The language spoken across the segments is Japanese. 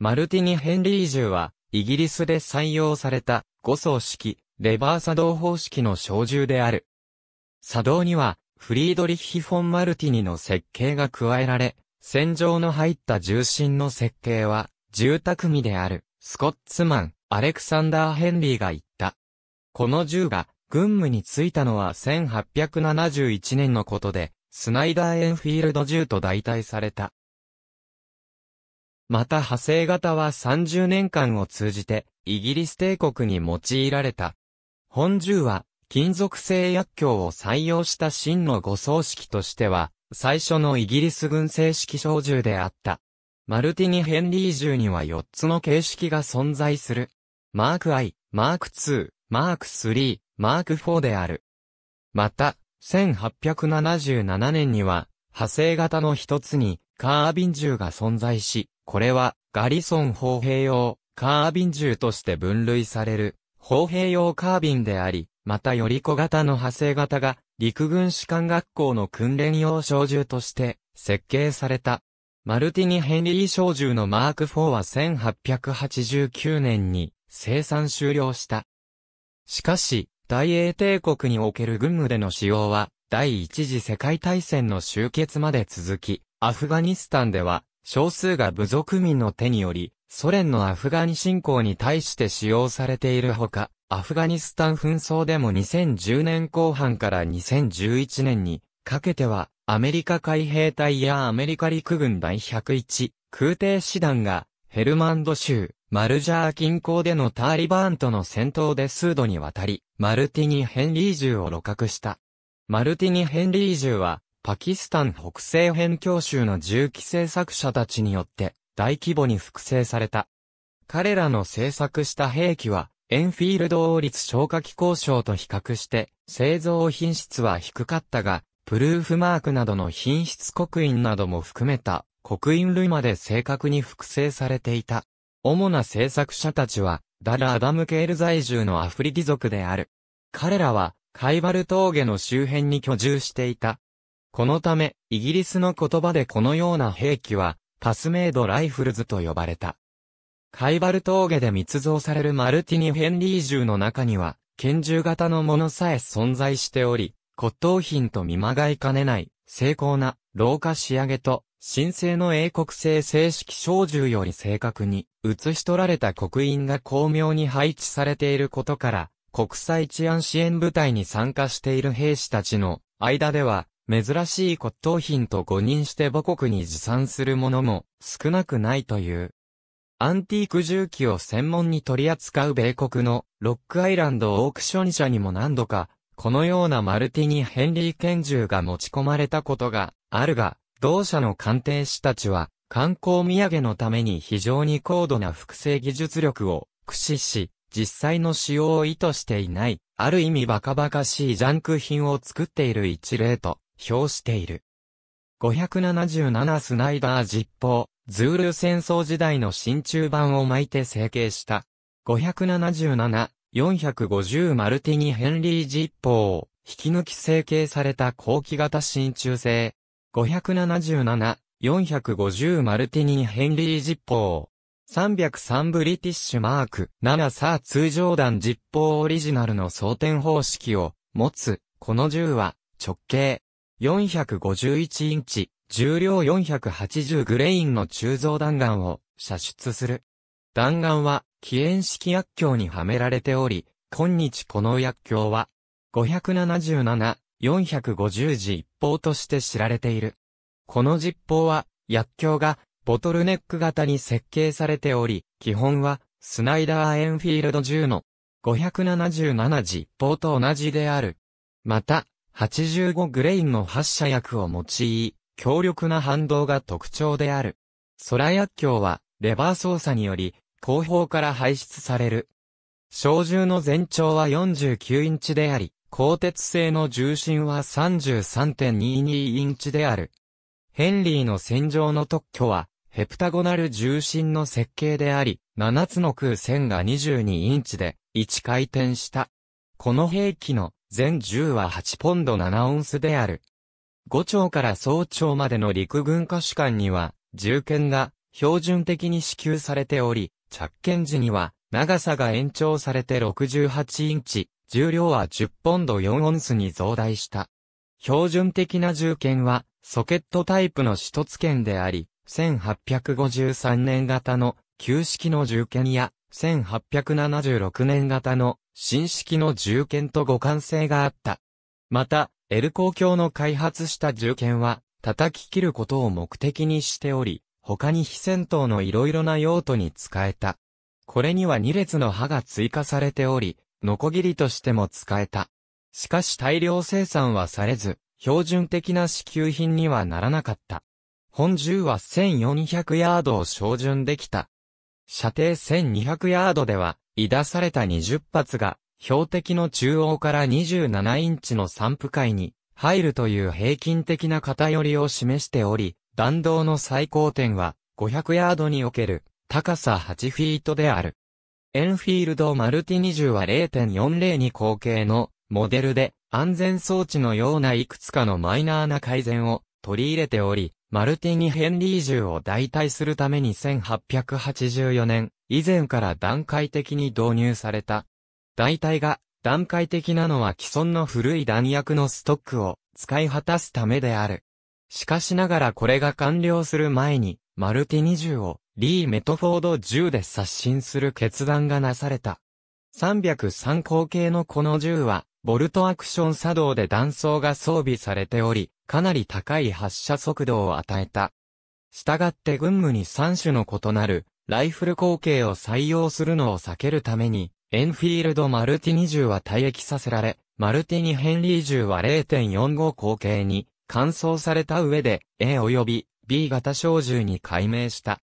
マルティニ・ヘンリー銃は、イギリスで採用された、5層式、レバー作動方式の小銃である。作動には、フリードリッヒ・フォン・マルティニの設計が加えられ、戦場の入った重心の設計は、住宅組である、スコッツマン、アレクサンダー・ヘンリーが言った。この銃が、軍務に就いたのは1871年のことで、スナイダー・エンフィールド銃と代替された。また派生型は30年間を通じて、イギリス帝国に用いられた。本銃は、金属製薬莢を採用した真の護送式としては、最初のイギリス軍正式小銃であった。マルティニ・ヘンリー銃には4つの形式が存在する。マーク I、マーク II、マーク III、マーク IV である。また、1877年には、派生型の一つに、カービン銃が存在し、これはガリソン砲兵用カービン銃として分類される砲兵用カービンであり、またより小型の派生型が陸軍士官学校の訓練用小銃として設計された。マルティニ・ヘンリー小銃のマーク4は1889年に生産終了した。しかし、大英帝国における軍務での使用は、第一次世界大戦の終結まで続き、アフガニスタンでは、少数が部族民の手により、ソ連のアフガニ侵攻に対して使用されているほか、アフガニスタン紛争でも2010年後半から2011年にかけては、アメリカ海兵隊やアメリカ陸軍第101空挺師団が、ヘルマンド州、マルジャー近郊でのタリバーンとの戦闘で数度にわたり、マルティニ・ヘンリー銃を露獲した。マルティニ・ヘンリー銃は、パキスタン北西辺境州の銃器製作者たちによって大規模に複製された。彼らの製作した兵器は、エンフィールド王立消火器交渉と比較して、製造品質は低かったが、プルーフマークなどの品質刻印なども含めた、刻印類まで正確に複製されていた。主な制作者たちは、ダラ・アダムケール在住のアフリキ族である。彼らは、カイバル峠の周辺に居住していた、このため、イギリスの言葉でこのような兵器は、パスメイドライフルズと呼ばれた。カイバル峠で密造されるマルティニ・ヘンリー銃の中には、拳銃型のものさえ存在しており、骨董品と見まがいかねない、精巧な、老化仕上げと、神聖の英国製正式小銃より正確に、写し取られた刻印が巧妙に配置されていることから、国際治安支援部隊に参加している兵士たちの間では、珍しい骨董品と誤認して母国に持参するものも少なくないという。アンティーク重機を専門に取り扱う米国のロックアイランドオークション社にも何度か、このようなマルティニ・ヘンリー拳銃が持ち込まれたことがあるが、同社の鑑定士たちは、観光土産のために非常に高度な複製技術力を駆使し、実際の使用を意図していない、ある意味バカバカしいジャンク品を作っている一例と表している。577スナイダー実報、ズール戦争時代の真鍮版を巻いて成形した。577、450マルティニ・ヘンリー実報、引き抜き成形された後期型真鍮製。577、450マルティニ・ヘンリー実報。303ブリティッシュマーク7サー通常弾実砲オリジナルの装填方式を持つ、この銃は直径451インチ、重量480グレインの鋳造弾丸を射出する。弾丸は、起煙式薬莢にはめられており、今日この薬莢は、577、450時一方として知られている。この実砲は、薬莢が、ボトルネック型に設計されており、基本は、スナイダーエンフィールド10の577時一方と同じである。また、85グレインの発射薬を用い、強力な反動が特徴である。空薬莢は、レバー操作により、後方から排出される。小銃の全長は49インチであり、鋼鉄製の重心は33.22インチである。ヘンリーの戦場の特許は、ヘプタゴナル重心の設計であり、7つの空線が22インチで、1回転した。この兵器の全銃は8ポンド7オンスである。五丁から総朝までの陸軍歌手官には、銃剣が標準的に支給されており、着剣時には、長さが延長されて68インチ、重量は10ポンド4オンスに増大した。標準的な銃剣は、ソケットタイプの一つ剣であり、1853年型の旧式の銃剣や1876年型の新式の銃剣と互換性があった。また、エル公共の開発した銃剣は、叩き切ることを目的にしており、他に非戦闘の色々な用途に使えた。これには2列の刃が追加されており、ノコギリとしても使えた。しかし大量生産はされず、標準的な支給品にはならなかった。本銃は1400ヤードを照準できた。射程1200ヤードでは、い出された20発が、標的の中央から27インチの散布界に入るという平均的な偏りを示しており、弾道の最高点は500ヤードにおける高さ8フィートである。エンフィールド・マルティ20は0.40に後継のモデルで安全装置のようないくつかのマイナーな改善を取り入れており、マルティニ・ヘンリー銃を代替するために1884年、以前から段階的に導入された。代替が段階的なのは既存の古い弾薬のストックを使い果たすためである。しかしながらこれが完了する前に、マルティニ銃をリー・メトフォード銃で刷新する決断がなされた。303口径のこの銃は、ボルトアクション作動で弾倉が装備されており、かなり高い発射速度を与えた。したがって軍務に3種の異なる、ライフル口径を採用するのを避けるために、エンフィールドマルティニ銃は退役させられ、マルティニヘンリー銃は0.45口径に、換装された上で、A 及び B 型小銃に改名した。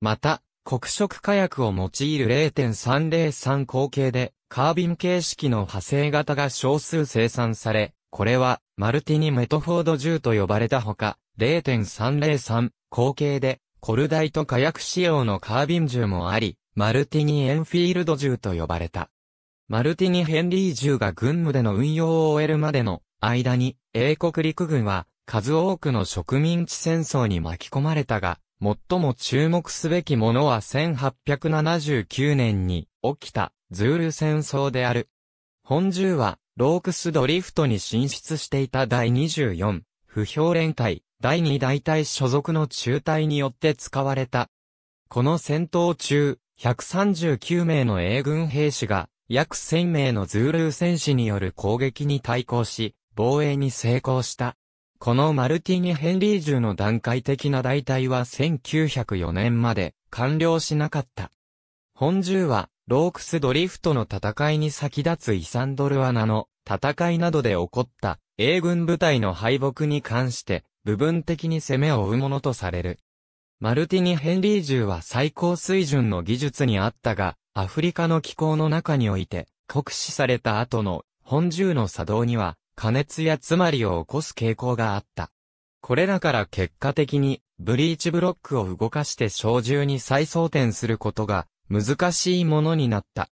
また、黒色火薬を用いる0.303口径で、カービン形式の派生型が少数生産され、これは、マルティニ・メトフォード銃と呼ばれたほか、0.303口径で、コルダイト火薬仕様のカービン銃もあり、マルティニ・エンフィールド銃と呼ばれた。マルティニ・ヘンリー銃が軍務での運用を終えるまでの間に、英国陸軍は、数多くの植民地戦争に巻き込まれたが、最も注目すべきものは1879年に起きたズール戦争である。本銃はロークスドリフトに進出していた第24不評連隊第2大隊所属の中隊によって使われた。この戦闘中、139名の英軍兵士が約1000名のズール戦士による攻撃に対抗し、防衛に成功した。このマルティニ・ヘンリー銃の段階的な代替は1904年まで完了しなかった。本銃は、ロークスドリフトの戦いに先立つイサンドルアナの戦いなどで起こった英軍部隊の敗北に関して部分的に攻めを負うものとされる。マルティニ・ヘンリー銃は最高水準の技術にあったが、アフリカの気候の中において酷使された後の本銃の作動には加熱や詰まりを起こす傾向があった。これらから結果的に、ブリーチブロックを動かして小銃に再装填することが難しいものになった。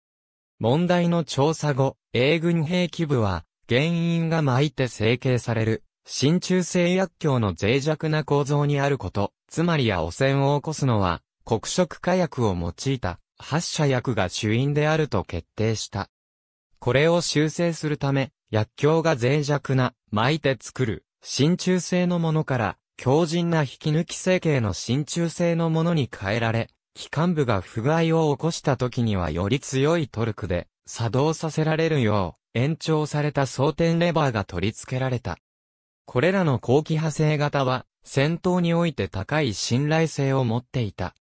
問題の調査後、英軍兵器部は、原因が巻いて成形される、真鍮製薬莢の脆弱な構造にあること、つまりや汚染を起こすのは、黒色火薬を用いた発射薬が主因であると決定した。これを修正するため、薬莢が脆弱な、巻いて作る、真鍮製のものから、強靭な引き抜き成形の真鍮製のものに変えられ、機関部が不具合を起こした時にはより強いトルクで作動させられるよう延長された装填レバーが取り付けられた。これらの後期派生型は戦闘において高い信頼性を持っていた。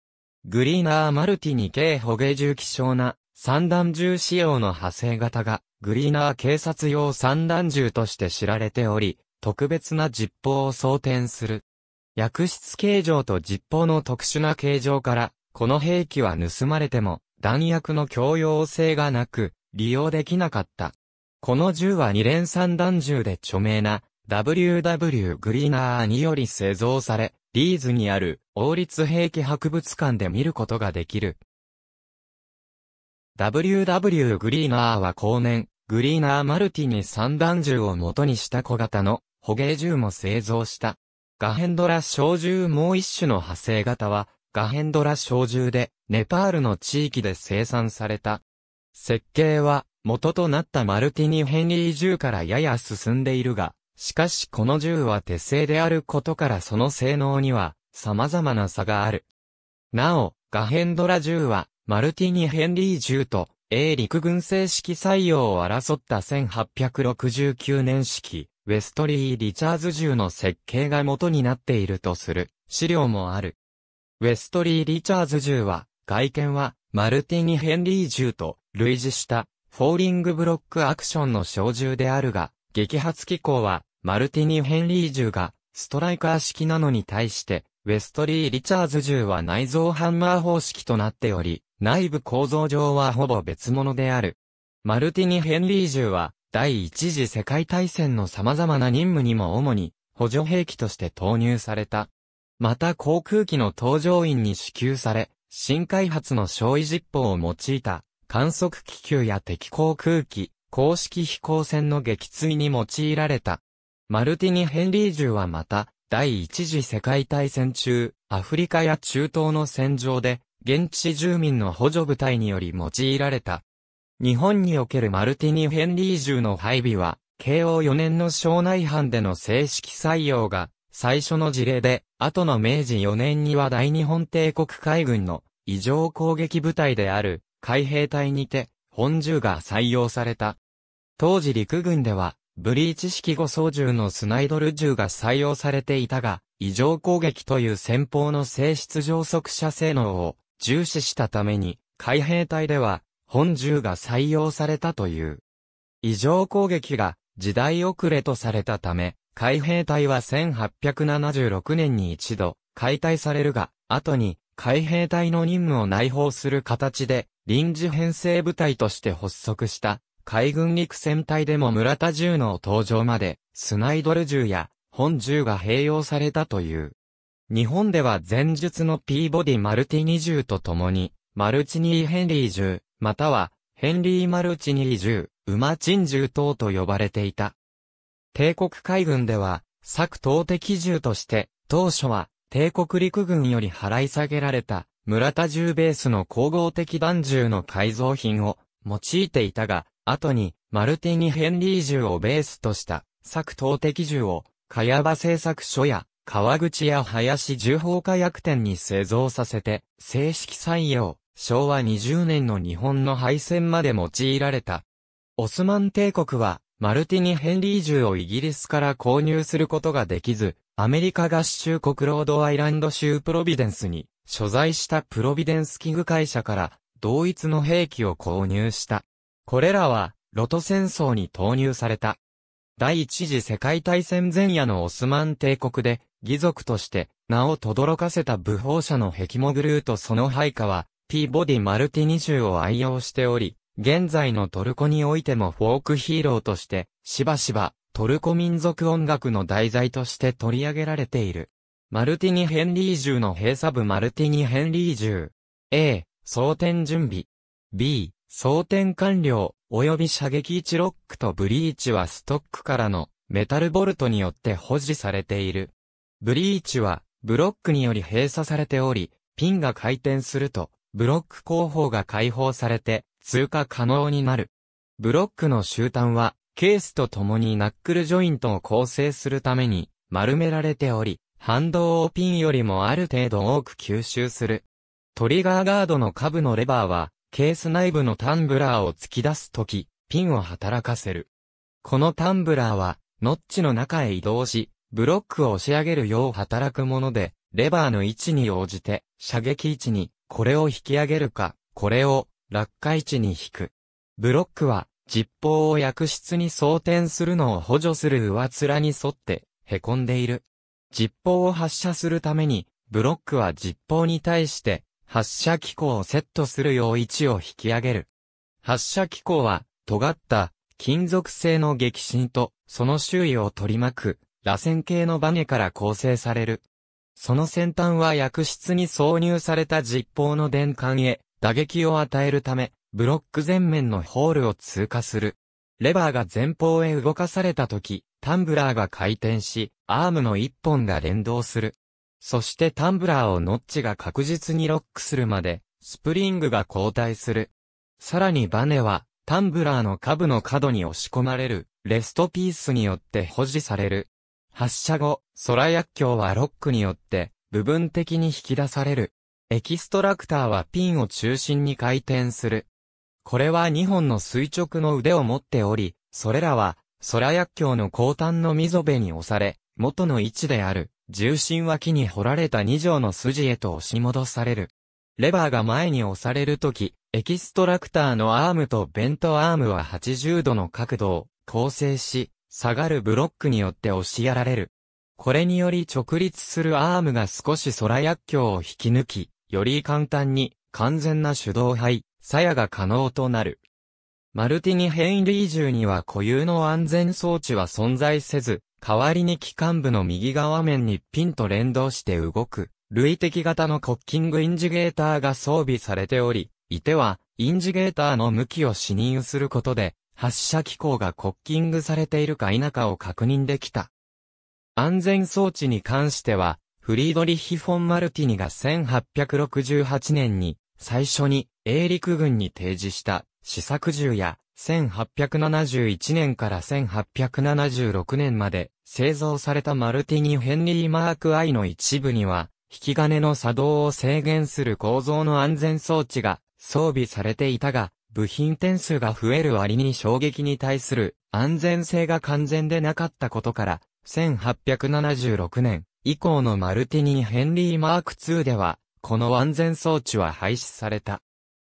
グリーナーマルティに軽捕鯨重機少な三段重仕様の派生型がグリーナー警察用散弾銃として知られており、特別な実砲を装填する。薬室形状と実砲の特殊な形状から、この兵器は盗まれても、弾薬の共用性がなく、利用できなかった。この銃は二連散弾銃で著名な、WW グリーナーにより製造され、リーズにある王立兵器博物館で見ることができる。WW グリーナーは後年、グリーナー・マルティに三段銃を元にした小型の捕鯨銃も製造した。ガヘンドラ小銃もう一種の派生型は、ガヘンドラ小銃で、ネパールの地域で生産された。設計は、元となったマルティニ・ヘンリー銃からやや進んでいるが、しかしこの銃は手製であることからその性能には、様々な差がある。なお、ガヘンドラ銃は、マルティニ・ヘンリー銃と、英陸軍正式採用を争った1869年式、ウェストリー・リチャーズ銃の設計が元になっているとする資料もある。ウェストリー・リチャーズ銃は、外見は、マルティニ・ヘンリー銃と類似したフォーリングブロックアクションの小銃であるが、激発機構は、マルティニ・ヘンリー銃が、ストライカー式なのに対して、ウェストリー・リチャーズ銃は内蔵ハンマー方式となっており、内部構造上はほぼ別物である。マルティニ・ヘンリー銃は、第一次世界大戦の様々な任務にも主に補助兵器として投入された。また航空機の搭乗員に支給され、新開発の焼夷実報を用いた観測気球や敵航空機、公式飛行船の撃墜に用いられた。マルティニ・ヘンリー銃はまた、第一次世界大戦中、アフリカや中東の戦場で、現地住民の補助部隊により用いられた。日本におけるマルティニ・ヘンリー銃の配備は、慶応4年の省内藩での正式採用が最初の事例で、後の明治4年には大日本帝国海軍の異常攻撃部隊である海兵隊にて本銃が採用された。当時陸軍ではブリーチ式護送銃のスナイドル銃が採用されていたが、異常攻撃という戦法の性質上速射性能を重視したために、海兵隊では、本銃が採用されたという。異常攻撃が時代遅れとされたため、海兵隊は1876年に一度解体されるが、後に海兵隊の任務を内包する形で臨時編成部隊として発足した海軍陸戦隊でも村田銃の登場までスナイドル銃や本銃が併用されたという。日本では前述のピーボディ・マルティニ銃と共に、マルチニー・ヘンリー銃、または、ヘンリー・マルチニー銃、馬珍銃等と呼ばれていた。帝国海軍では、作投敵銃として、当初は、帝国陸軍より払い下げられた、村田銃ベースの光合的弾銃の改造品を用いていたが、後に、マルティニ・ヘンリー銃をベースとした、作投敵銃を、やば製作所や、川口や林重宝火薬店に製造させて、正式採用、昭和20年の日本の敗戦まで用いられた。オスマン帝国は、マルティニ・ヘンリー銃をイギリスから購入することができず、アメリカ合衆国ロードアイランド州プロビデンスに、所在したプロビデンス器具会社から、同一の兵器を購入した。これらは、ロト戦争に投入された。第一次世界大戦前夜のオスマン帝国で、義族として名を轟かせた武法者のヘキモグルーとその配下は、ピーボディ・マルティニ州を愛用しており、現在のトルコにおいてもフォークヒーローとして、しばしば、トルコ民族音楽の題材として取り上げられている。マルティニ・ヘンリー銃の閉鎖部マルティニ・ヘンリー銃。A、装填準備。B、装填完了、及び射撃位置ロックとブリーチはストックからのメタルボルトによって保持されている。ブリーチは、ブロックにより閉鎖されており、ピンが回転すると、ブロック後方が解放されて、通過可能になる。ブロックの終端は、ケースと共にナックルジョイントを構成するために、丸められており、反動をピンよりもある程度多く吸収する。トリガーガードの下部のレバーは、ケース内部のタンブラーを突き出すとき、ピンを働かせる。このタンブラーは、ノッチの中へ移動し、ブロックを押し上げるよう働くもので、レバーの位置に応じて、射撃位置に、これを引き上げるか、これを、落下位置に引く。ブロックは、実砲を薬室に装填するのを補助する上面に沿って、凹んでいる。実砲を発射するために、ブロックは実砲に対して、発射機構をセットするよう位置を引き上げる。発射機構は、尖った、金属製の激震と、その周囲を取り巻く、螺旋形のバネから構成される。その先端は薬室に挿入された実砲の電管へ打撃を与えるため、ブロック前面のホールを通過する。レバーが前方へ動かされた時、タンブラーが回転し、アームの一本が連動する。そしてタンブラーをノッチが確実にロックするまで、スプリングが交代する。さらにバネは、タンブラーの下部の角に押し込まれる、レストピースによって保持される。発射後、空薬莢はロックによって部分的に引き出される。エキストラクターはピンを中心に回転する。これは2本の垂直の腕を持っており、それらは空薬莢の後端の溝辺に押され、元の位置である重心脇に掘られた2条の筋へと押し戻される。レバーが前に押されるとき、エキストラクターのアームとベントアームは80度の角度を構成し、下がるブロックによって押しやられる。これにより直立するアームが少し空薬莢を引き抜き、より簡単に完全な手動配、鞘が可能となる。マルティニ・ヘンリー銃には固有の安全装置は存在せず、代わりに機関部の右側面にピンと連動して動く、類的型のコッキングインジゲーターが装備されており、いては、インジゲーターの向きを視認することで、発射機構がコッキングされているか否かを確認できた。安全装置に関しては、フリードリッヒ・フォン・マルティニが1868年に最初に英陸軍に提示した試作銃や1871年から1876年まで製造されたマルティニ・ヘンリー・マーク・アイの一部には引き金の作動を制限する構造の安全装置が装備されていたが部品点数が増える割に衝撃に対する安全性が完全でなかったことから、1876年以降のマルティニー・ヘンリー・マーク2では、この安全装置は廃止された。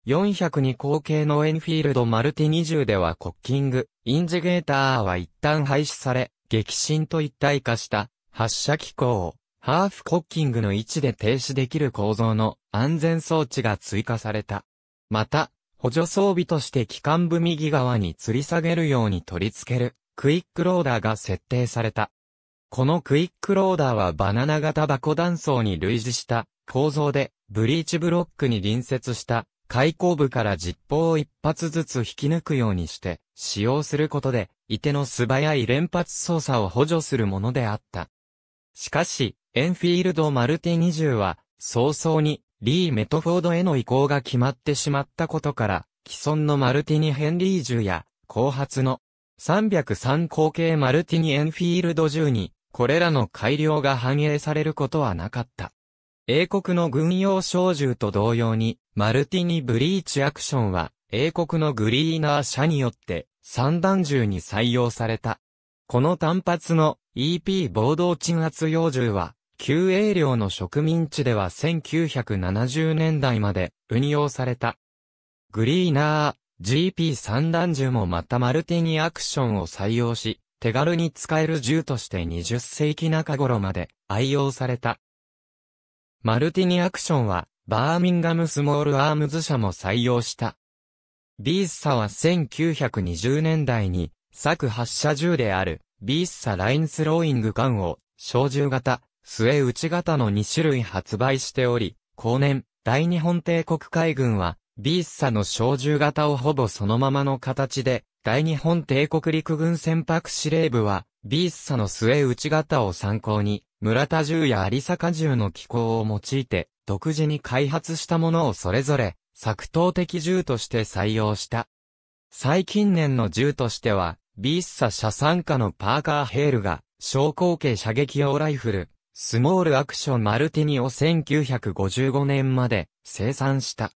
402口径のエンフィールドマルティ20ではコッキング、インジゲーターは一旦廃止され、激震と一体化した発射機構をハーフコッキングの位置で停止できる構造の安全装置が追加された。また、補助装備として機関部右側に吊り下げるように取り付けるクイックローダーが設定された。このクイックローダーはバナナ型箱断層に類似した構造でブリーチブロックに隣接した開口部から実砲を一発ずつ引き抜くようにして使用することで、射手の素早い連発操作を補助するものであった。しかし、エンフィールド・マルティ20は早々にリー・メトフォードへの移行が決まってしまったことから、既存のマルティニ・ヘンリー銃や、後発の303口径マルティニ・エンフィールド銃に、これらの改良が反映されることはなかった。英国の軍用小銃と同様に、マルティニ・ブリーチ・アクションは、英国のグリーナー社によって、三段銃に採用された。この単発の EP 暴動鎮圧用銃は、旧英領の植民地では1970年代まで運用された。グリーナー、GP 3弾銃もまたマルティニアクションを採用し、手軽に使える銃として20世紀中頃まで愛用された。マルティニアクションは、バーミンガムスモールアームズ社も採用した。ビースサは1920年代に、作発射銃である、ビースサラインスローイングガンを、小銃型、末内型の2種類発売しており、後年、大日本帝国海軍は、ビースサの小銃型をほぼそのままの形で、大日本帝国陸軍船舶司令部は、ビースサの末内型を参考に、村田銃や有坂銃の機構を用いて、独自に開発したものをそれぞれ、作刀的銃として採用した。最近年の銃としては、ビースサ社参加のパーカーヘールが、昇降系射撃用ライフル、スモールアクションマルティニを1955年まで生産した。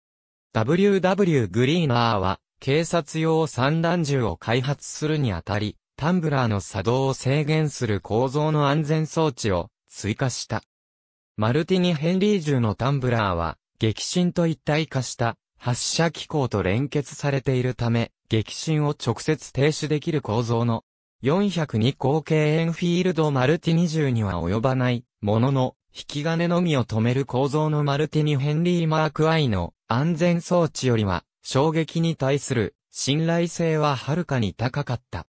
W.W. グリーナーは、警察用散弾銃を開発するにあたり、タンブラーの作動を制限する構造の安全装置を追加した。マルティニ・ヘンリー銃のタンブラーは、激震と一体化した発射機構と連結されているため、激震を直接停止できる構造の402口径エンフィールドマルティ20には及ばない、ものの、引き金のみを止める構造のマルティにヘンリー・マーク I の安全装置よりは、衝撃に対する信頼性ははるかに高かった。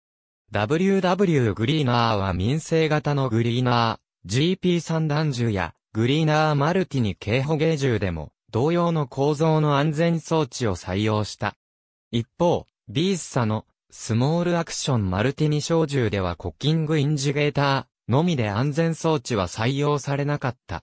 WW グリーナーは民生型のグリーナー、GP 三弾銃やグリーナーマルティニ軽歩芸銃でも同様の構造の安全装置を採用した。一方、ビースサのスモールアクションマルティニ小銃ではコッキングインジゲーターのみで安全装置は採用されなかった。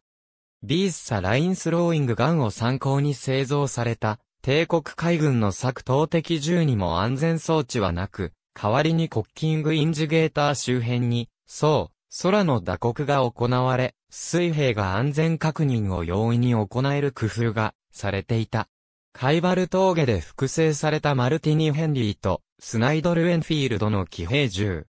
ビースサラインスローイングガンを参考に製造された帝国海軍の作投的銃にも安全装置はなく、代わりにコッキングインジゲーター周辺に、そう、空の打刻が行われ、水兵が安全確認を容易に行える工夫がされていた。カイバル峠で複製されたマルティニ・ヘンリーとスナイドル・エンフィールドの騎兵銃。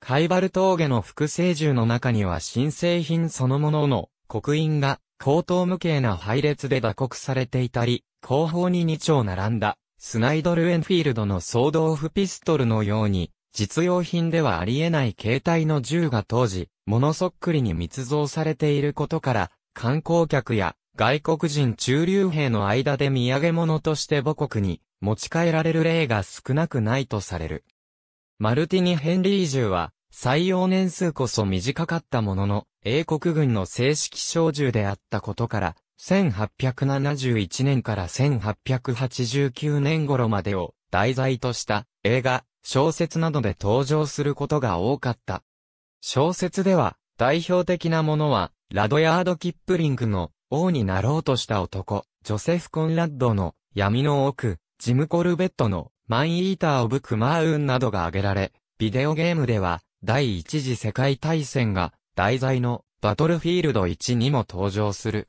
カイバル峠の複製銃の中には新製品そのものの刻印が高等無形な配列で打刻されていたり、後方に2丁並んだスナイドル・エンフィールドのソードオフピストルのように実用品ではありえない携帯の銃が当時、ものそっくりに密造されていることから、観光客や外国人駐留兵の間で土産物として母国に持ち帰られる例が少なくないとされる。マルティニ・ヘンリー銃は、採用年数こそ短かったものの、英国軍の正式小銃であったことから、1871年から1889年頃までを題材とした映画、小説などで登場することが多かった。小説では代表的なものはラドヤード・キップリングの王になろうとした男、ジョセフ・コンラッドの闇の奥、ジム・コルベットのマン・イーター・オブ・クマーウンなどが挙げられ、ビデオゲームでは第一次世界大戦が題材のバトルフィールド1にも登場する。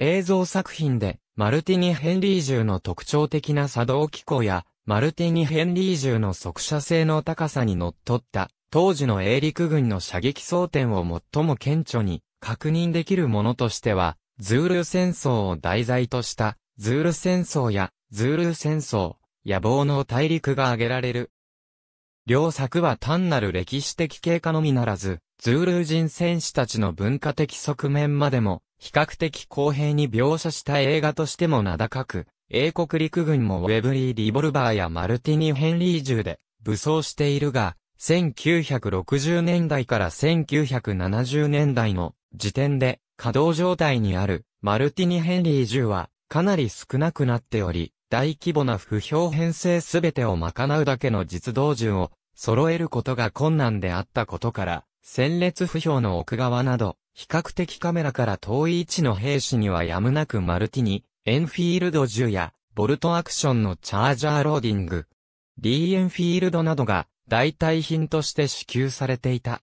映像作品でマルティニ・ヘンリー銃の特徴的な作動機構やマルティニ・ヘンリー銃の速射性の高さにのっとった当時の英陸軍の射撃装填を最も顕著に確認できるものとしてはズール戦争を題材とした、ズール戦争や、ズール戦争、野望の大陸が挙げられる。両作は単なる歴史的経過のみならず、ズール人戦士たちの文化的側面までも、比較的公平に描写した映画としても名高く、英国陸軍もウェブリー・リボルバーやマルティニ・ヘンリー銃で武装しているが、1960年代から1970年代の時点で稼働状態にあるマルティニ・ヘンリー銃はかなり少なくなっており、大規模な不評編成すべてを賄うだけの実動銃を揃えることが困難であったことから、戦列不評の奥側など、比較的カメラから遠い位置の兵士にはやむなくマルティニ、エンフィールド銃や、ボルトアクションのチャージャーローディング、D エンフィールドなどが代替品として支給されていた。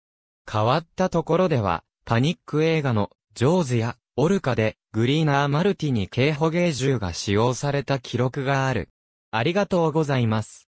変わったところでは、パニック映画のジョーズやオルカでグリーナーマルティに警捕芸銃が使用された記録がある。ありがとうございます。